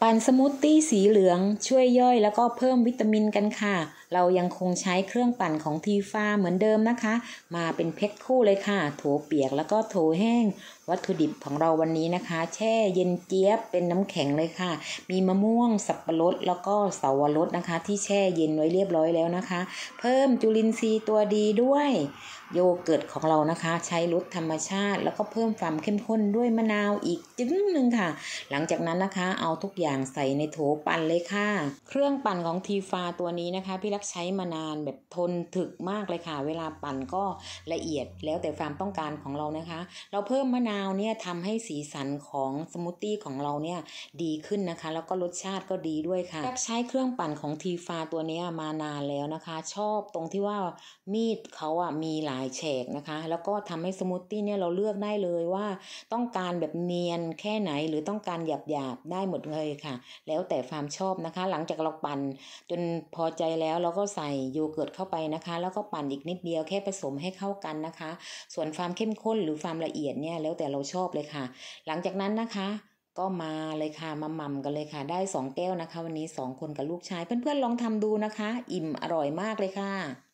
ปั่นสมูทตี้สีเหลืองช่วยย่อยแล้วก็เพิ่มวิตามินกันค่ะเรายังคงใช้เครื่องปั่นของทีฟ้าเหมือนเดิมนะคะ มาเป็นเพชรคู่เลยค่ะ โถเปียกแล้วก็โถแห้ง วัตถุดิบของเราวันนี้นะคะ แช่เย็นเจี๊ยบเป็นน้ำแข็งเลยค่ะ มีมะม่วง สับปะรดแล้วก็เสาวรสนะคะ ที่แช่เย็นไว้เรียบร้อยแล้วนะคะ เพิ่มจุลินทรีย์ตัวดีด้วย โยเกิร์ตของเรานะคะ ใช้รสธรรมชาติ แล้วก็เพิ่มความเข้มข้นด้วยมะนาวอีกจึ้งหนึ่งค่ะ หลังจากนั้นนะคะ เอาทุกอย่างใส่ในโถปั่นเลยค่ะ เครื่องปั่นของทีฟ้าตัวนี้นะคะพี่รักใช้มานานแบบทนถึกมากเลยค่ะเวลาปั่นก็ละเอียดแล้วแต่ความต้องการของเรานะคะ เราเพิ่มมะนาวเนี่ยทำให้สีสันของสมูทตี้ของเราเนี่ยดีขึ้นนะคะ แล้วก็รสชาติก็ดีด้วยค่ะรักใช้เครื่องปั่นของทีฟาตัวนี้มานานแล้วนะคะ ชอบตรงที่ว่ามีดเขาอะมีหลายแฉกนะคะแล้วก็ทำให้สมูทตี้เนี่ยเราเลือกได้เลยว่าต้องการแบบเนียนแค่ไหน หรือต้องการหยาบหยาบได้หมดเลยค่ะ แล้วแต่ความชอบนะคะ หลังจากเราปั่นจนพอใจแล้วราก็ใส่โยเกิร์ตเข้าไปนะคะ แล้วก็ปั่นอีกนิดเดียวแค่ผสมให้เข้ากันนะคะ ส่วนความเข้มข้นหรือความละเอียดเนี่ยแล้วแต่เราชอบเลยค่ะ หลังจากนั้นนะคะ ก็มาเลยค่ะมาหม่ำกันเลยค่ะ ได้สองแก้วนะคะ วันนี้สองคนกับลูกชาย เพื่อนๆลองทำดูนะคะ อิ่มอร่อยมากเลยค่ะ